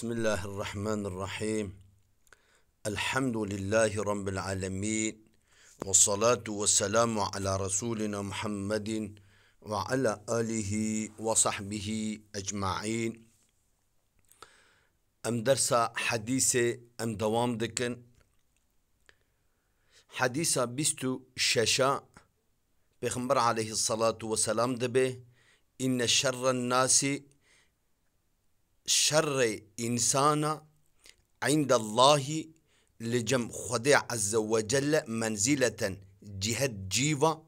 بسم الله الرحمن الرحيم الحمد لله رب العالمين والصلاة والسلام على رسولنا محمد وعلى آله وصحبه أجمعين أم درس حديث أم دوام دكن حديث بستو ششا بخمبر عليه الصلاة والسلام دبه إن شر الناس شر إنسان عند الله لجم خدع عز وجل منزلة جهد جيوة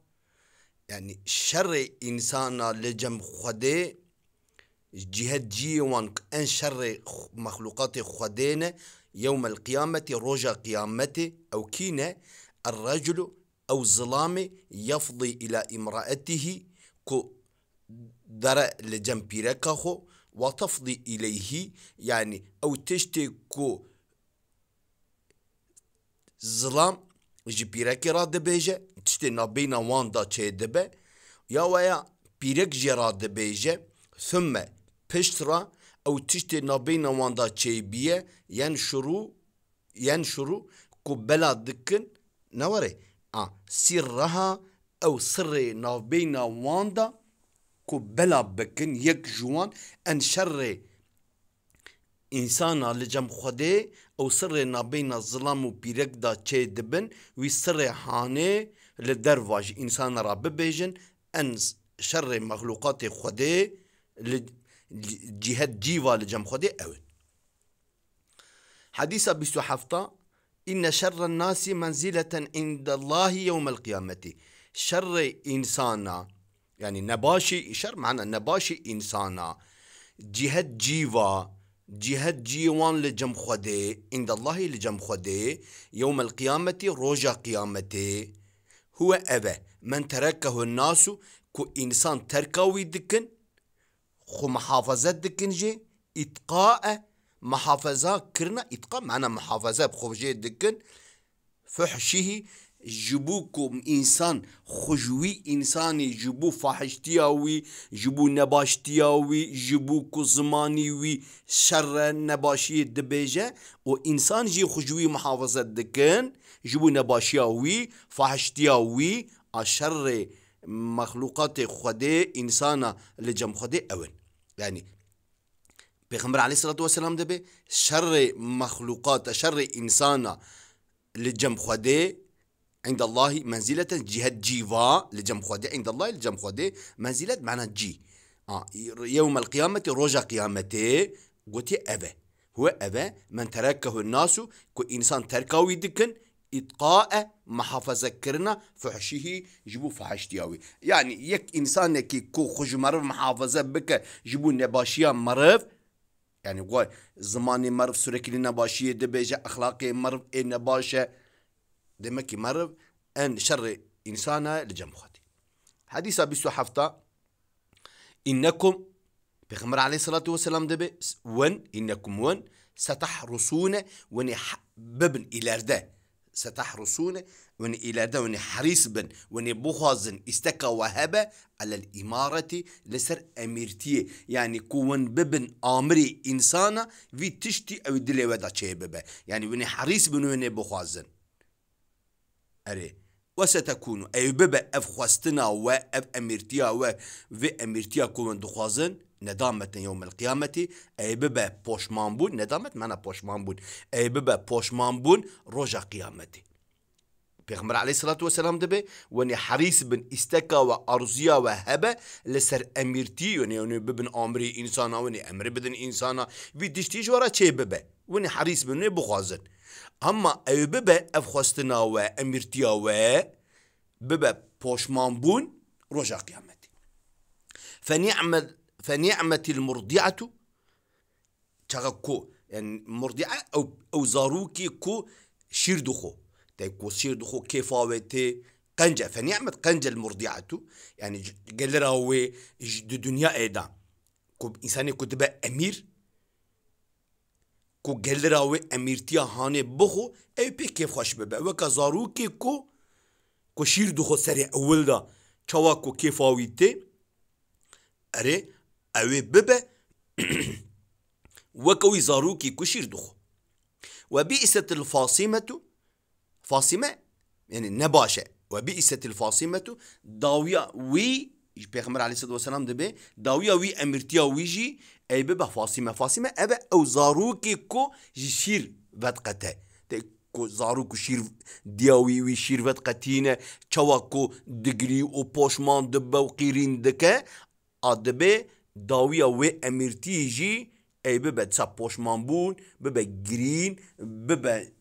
يعني شر إنسان لجم خدع جهد جيوة أن شر مخلوقات خدينة يوم القيامة رجا قيامته أو كينا الرجل أو ظلام يفضي إلى امرأته كو درا لجم بيركاخو وتفضي إليه يعني أو تشتكو زلام جي بيرك راد بيجة تشتنا بين واندا تشيدبه يا ويا بيرك جي راد بيجة ثم بشترا أو تشتنا بين واندا تشيبية ينشرو ينشرو كبلا دكن نوري آه سرها أو سر نابينا واندا کو بلا بکن یک جوان ان شر انسانا لجم خوده او سر نابین ظلم و پیرک دا چه دبن وی سر حانه لدر واج انسان را ببیجن ان شر مخلوقات خوده لجهت جیوا لجم خوده اوه حديث بيستو حفطة إن شر الناس منزلة عند الله يوم القيامة شر إنسانا يعني نباشي إشار معنا نباشي إنسانا جهت جيوا جهت جيوان لجم خدي عند الله لجم خدي يوم القيامة روجا قيامته هو أبا من تركه الناس كو إنسان تركوي دكن خو محافظة دكن جي إتقاء محافظة كرنا إتقاء معنا محافظة بخوجي دكن فحشه جبو کوم انسان خوشوي انسان جبو فاحشتیا وي جبو نباشتیا وي جبو کو زماني وي شر نباشي دبيجه او انسان جي خوشوي محافظه دكن جبو نباشيا وي فاحشتیا وي اشر مخلوقات خدي انسان لجم خدي اول يعني پیغمبر علیه الصلاه والسلام دبه شر مخلوقات شر انسان لجم خدي عند الله منزلة جهة جيفا لجم خودي عند الله لجم خودي منزلة معنى جي آه، يوم القيامة روجا قيامته قلت أبا هو أبا من تركه الناس كو إنسان تركاوي دكن إتقاء محافظة كرنا فحشه جبو فحش دياوي يعني يك إنسان كي كو خج مرف محافظة بك جبو نباشيا مرف يعني قوي زماني مرف سركلي نباشية دبيجة أخلاقي مرف إيه نباشة دمكي مرب أن شر إنسانا لجمخاتي حديث بسو سحفتة إنكم بخمر عليه الصلاة والسلام دبي ون إنكم ون ستحرسون ون ببن إلى ده ستحرصون ون إلى دون حريص بن ون بوخازن استكى وهبة على الإمارة لسر أميرتي يعني كون ببن آمري إنسانا في تشتي أو دلي ودا ببا يعني ون حريص بن ون بوخازن أري وستكون أي ببا أف خوستنا و أف أميرتيا و في أميرتيا كون دخوازن ندامة يوم القيامة أي ببا بوش مانبون ندامة مانا بوش مانبون أي ببا بوش مانبون روجا قيامتي پیغمبر عليه الصلاة والسلام دبي وني حريص بن استكا و أرزيا و هبه لسر أميرتي وني یعنی ببن امری انسانا ونی امر بدن انسانا وی دشتی جوارا چه ببه ونی حریص بن نی بخوازن اما او ببه او خواستنا و امرتيا و ببه پوشمان بون رجا قيامتي فنعم فنعمت المرضعة تغكو يعني مرضعة او او زاروكي كو شيردخو تيكو شيردوخو كيفاوتي قنجة فنعمت قنجة المرضعة يعني قال راوي دنيا ايدا كو انسان كتب امير کو گلرا و امیرتیا هانه بخو ای پی کیف خوش ببه وکا زاروکی کو کو شیر دو خو سر اول دا چوا کو کیف آویته اره او ببه وكوي زاروكي كشير دخو وبئست الفاصمة فاصمة يعني نباشة وبئست الفاصمة داوية وي پیغمبر علیه صد و سلام دبه داوی اوی امرتیا وی جی ای به فاطمه فاطمه ابه او زارو کی کو شیر ودقته کو زارو کو شیر دیاوی وی شیر ودقتینه چوا کو دگری او پوشمان دبه و قیرین دکه ادبه داوی اوی امرتی جی ای به چا پوشمان بون به گرین به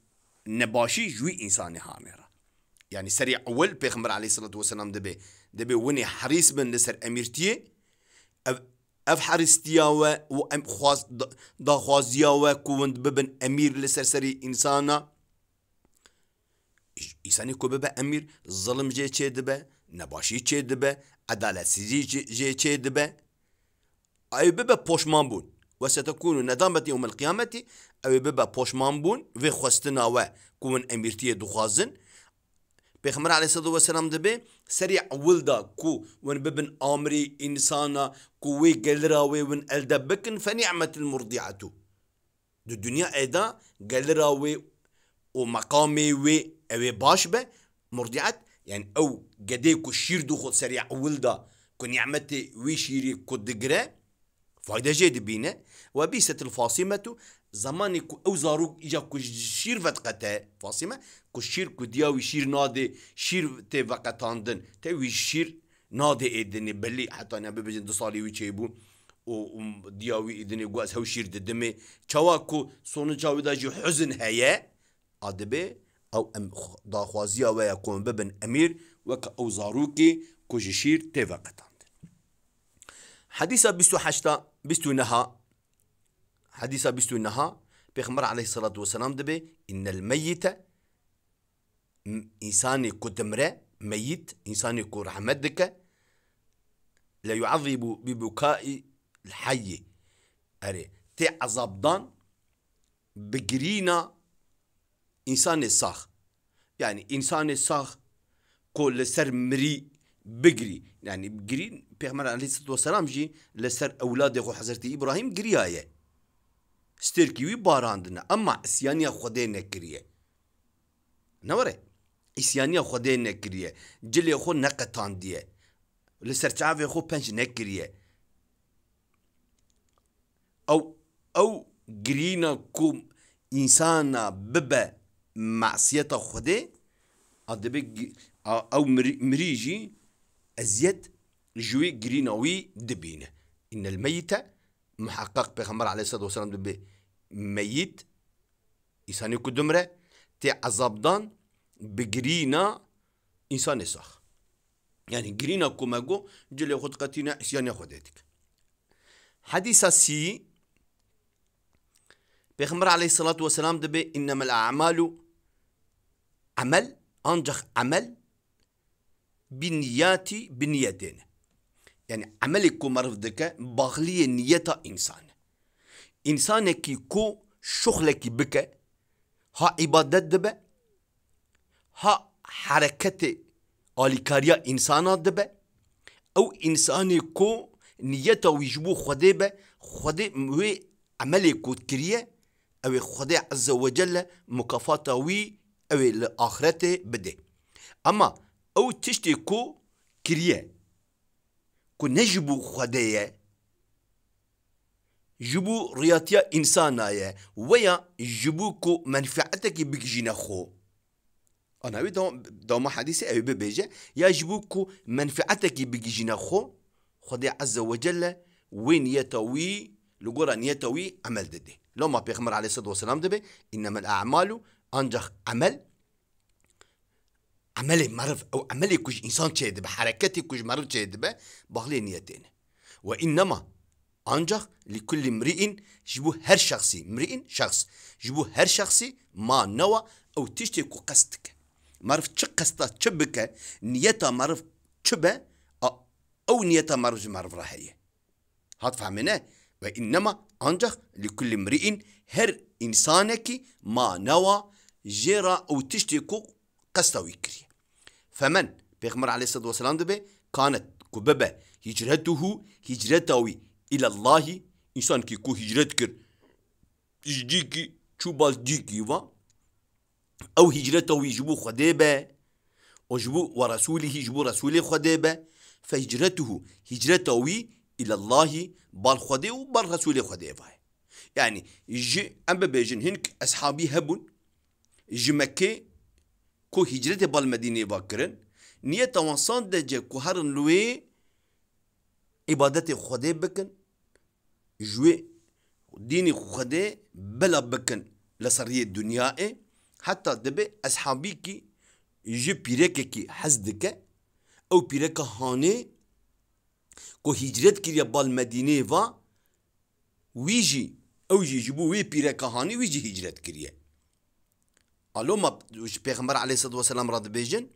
نباشی جوی انسانی هانه يعني سريع اول بيغمر عليه الصلاه والسلام دبه دبه ونی حریص بن لسر امیرتیه اف حرستیا و و ام خواز دا خوازیا و کوند ببن امير لسر سری انسانا انساني كو ببه امير ظلم جه چه دبه نباشی چه دبه سيزي جي چه دبا اي ببه پشمان بون وستكون ندامة يوم القيامة أو ببا بوشمان بون في خوستنا و كون أميرتية دخوازن پیغمبر علیه الصلاه ده به سری ولدا کو ون ببن امري انسانا قوي وی ون الدا بكن فنعمت المرضیعتو دو دنيا وی و ومقامي وي اوي باش به مرضیعت يعني او قدي كو شير دو خود سريع ولدا نعمت نعمتي وي شيري كو فایده فايدة جيد و وبيست الفاصمة زمانی کو او زاروک ایجا کو شیر وقت قطه فاسیمه کو شیر کو دیاوی شیر ناده شیر ته وقتاندن ته وی شیر ناده ایدنی بلی حتی نه ببجن دو سالی وی چی بو و دیاوی ایدنی گو از هو شیر ددمی چوا کو سونو چاوی دا جو حزن هیه ادبه او ام دا خوازیا و یکون ببن امیر وک او زاروکی کو شیر ته وقتاندن حدیثه 28 29 حديثة بيستو إنها بيخمر عليه الصلاة والسلام دبي إن الميت إنساني كدمره ميت إنساني كو رحمتك لا يعذب ببكاء الحي أري تي عذاب دان بجرينا إنسان الصاخ يعني إنسان الصاخ كل سر مري بجري يعني بجري بيغمر عليه الصلاة والسلام جي لسر أولاده حضرت إبراهيم جريايه ستێرکی وی باراندنە ئەمما ئەسیانیا خودێ نەکریە نەوەڕێ ئیسیانیا خودێ نەکریە جلێ خۆ نەقەتاندیە لە سەرچاوێ خۆ پەنج نەکریە ئەو ئەو گرینە کوم ئینسانە ببە معسیەتە خودێ او مریجی ازیت جوی گرینا وی دبینه ان المیته محقق پیغمبر عليه الصلاه والسلام دبي ميت انسانی کدومره تی عذابدان بجرينا انسان يسخ يعني جرينا كوماجو جلي خد قتينا اسيان ياخدتك حديث سي بيغمر عليه الصلاة والسلام دبي إنما الأعمال عمل أنجح عمل بنياتي بالنيتين Yani amelik ku meriv dike bagliye niyeta insan. İnsaneki ku şuhleki bike ha ibadet dibe ha hareketi alikariya insana dibe ew insanê ku niyeta wî ji bo Xwedê be Xwedê wê emelê ku kiriye ew ê Xwedê Ezze ve Celle mukafata wî ew ê li axiretê bide. Ema ew tiştê ku kiriye كو نجبو خديه جبو رياضيا إنسانايا ويا جبوكو منفعتك بكجينا خو أنا أبي دوم دوم حديثي أبي بيجي يا جبوكو منفعتك بكجينا خو خدي عز وجل وين يتوي لقرا يتوي عمل ددي لو ما بيخمر عليه الصلاة والسلام دبي إنما الأعمال أنجح عمل عملي مرض او عملي كوج انسان كاذب حركاتي كوج مرة كاذبة بغلي نيتين وانما انجح لكل امرئ جبو هر شخصي امرئ شخص جبو هر شخصي ما نوى او تشتي كو قصدك معرف تش قصدا تشبك نيتها مرض تشبه او نيتها مرض معرف راهي هاد فهمنا وانما انجح لكل امرئ هر انسانك ما نوى جرا او تشتي كو قصه ويكري فمن بيغمر عليه الصلاة والسلام دبي كانت كببة هجرته هجرته إلى الله إنسان كي كو هجرت كر جيكي شو باز جيكي وا أو هجرته يجبو خديبة وجبو ورسوله يجبو رسول خديبة فهجرته هجرته إلى الله بال خدي وبال رسول خدي يعني جي أم بيجن هنك أصحابي هبون جي مكة کو هجرت بال مدینه واکرن نیت وانسان دجه کو هرن لوی عبادت خدا بکن جوی دین خدا بلا بکن لسریه دنیا حتی دبه اصحابی کی جی پیرکه کی حزدکه او پیرکه هانه کو هجرت کریه بال مدینه و ویجی او جی جبو وی پیرکه هانه ویجی هجرت کریه Aloma Peygamber aleyhissalatü vesselam radı bejin.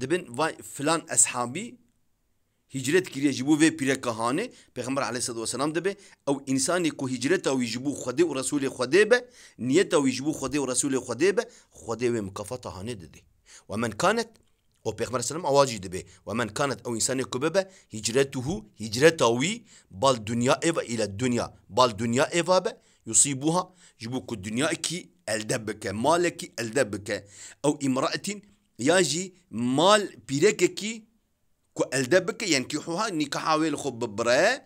Dibin vay filan ashabi hicret kiriye jibu ve pire kahane Peygamber aleyhissalatü vesselam dibe ev insani ku hicreta ve jibu khode ve Resulü khode be niyeta ve jibu khode ve Resulü khode be khode ve mukafata hane dedi. Ve men kanet O Peygamber Aleyhisselam avacı dibe. Ve men kanet o insani kubebe hicretuhu hicreta ve bal dünya eva ile dünya. Bal dünya eva be yusibuha jibu ku dünya ki الدبكة مالك الدبكة أو امرأة ياجي مال بيركي كو الدبك ينكحوها نكاحا ويل خب برا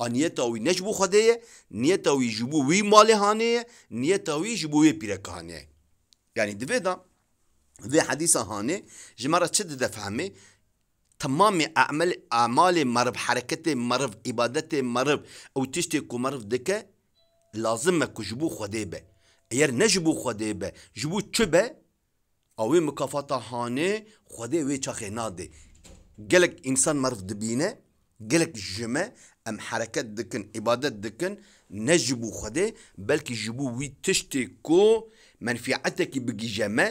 آه، وي نجبو خديه نيتا وي جبو وي مالي هانيه نيتا وي جبو وي بيرك هانيه يعني دفيدا في حديثة هاني جمارة شد دفهمي تمام أعمال أعمال مرب حركتي مرب عبادتي مرب أو تشتكو مرب دكا لازم كجبو خديبه اگر نه جبو خودی به جبو چه به اوی مکافات هانه خودی وی چاخه ناده گلک انسان مرض دبینه گلک جمه ام حرکت دکن عبادت دکن نه جبو خودی بلکه جبو وی تشتی کو منفعتکی بگی جمه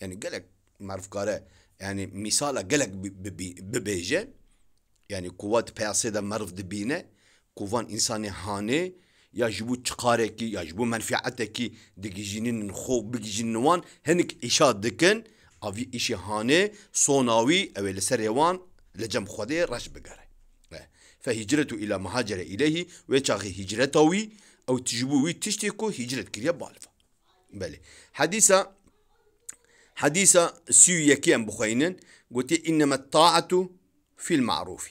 یعنی گلک معرف کاره یعنی مثالا گلک ببیجه یعنی قوات پیاسه ده مرض دبینه قوان انسانی هانه جبو تقاركي يجبو منفعتكي دقيجينين خو وان هنك إشاد دكن أفي إشي هاني صوناوي أو لسريوان لجم خودي رش بقره إيه. فهجرته إلى مهاجر إليه ويشاغي هجرتوي أو تجبوي تشتكو هجرة كريا بالفا بلي حديثة حديثة سيو يكيان بخينن قلت إنما الطاعة في المعروف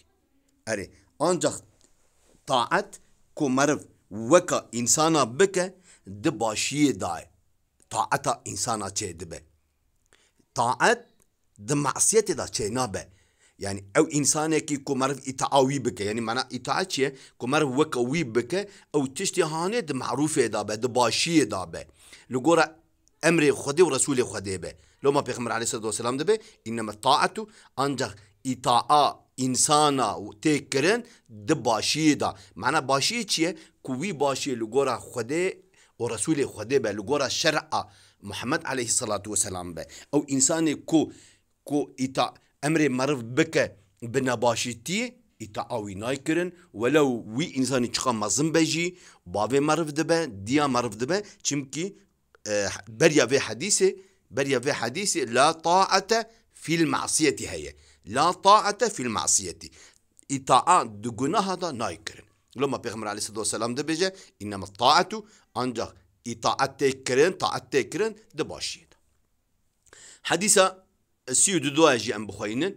أري أنجخ طاعت كو مرف وکا انسانا بکه د باشی دای طاعت انسانا چه دبه طاعت د معصیت دا چه نابه يعني او انسان كي كمر اتعاوي بك يعني معنى اتعاتشي كمر وكوي بك او تشتي هاني د معروفه دابه د باشيه دابه لقورا امر خدي ورسول خدي به لو ما بيغمر عليه الصلاه والسلام دبه انما الطاعه انجا اطاعه انسانا و تکرن د باشی دا معنا باشی چیه کوی باشی لګورا خوده او رسول خوده به لګورا شرع محمد علیه الصلاة والسلام به او انسان کو کو ایت امر مرف بک بنا باشیتی ایت او نای کرن ولو وی انسان چخ مزم بجی باوی ده به دیا ده به چمکی بریا وی حدیث بریا وی حدیث لا طاعه في المعصية هي لا طاعة في المعصية إطاعة دو جناها دا نايكرن لما بيغمر عليه الصلاة والسلام دبجة إنما الطاعة ancak إطاعة kirin, taatte kirin de başlayın. Hadisa siyudu duaji أن bukhayinin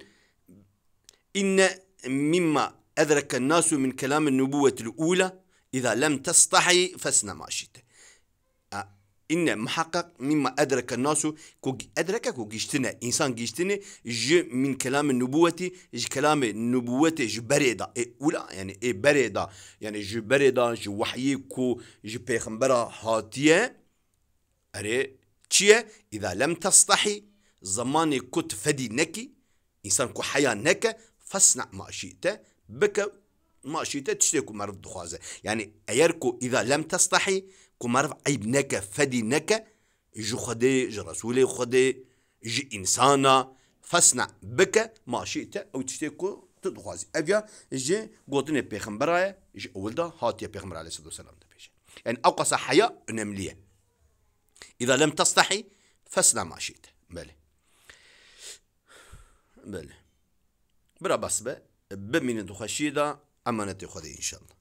إن مما أدرك الناس من كلام النبوة الأولى إذا لم تستحي فاسنى ماشيت إن محقق مما أدرك الناس كو أدرك كو جشتنا إنسان جشتنا ج من كلام النبوة ج كلام النبوة ج بريدة إيه ولا يعني إيه بريدة يعني ج بريدة ج وحي كو ج بيخمبرة هاتية أري تشي إذا لم تستحي زماني كنت فدي نكي إنسان كو حيا نكا فاصنع ما شئت بك ما شئت تشتكو مرض خوازة يعني أيركو إذا لم تستحي كومارف عيب نكا فدي نكا جو خدي جو رسولي خدي جي إنسانا فاصنع بك ما شئت أو تشتكو تدخوازي أفيا جي قوتني بيغمبرايا جي أول دا هاتيا بيغمبر عليه الصلاة والسلام يعني أوقس حياة نملية إذا لم تستحي فاصنع ما شئت بلي بلي برا بس بمن دخشيدا امانتي خدي إن شاء الله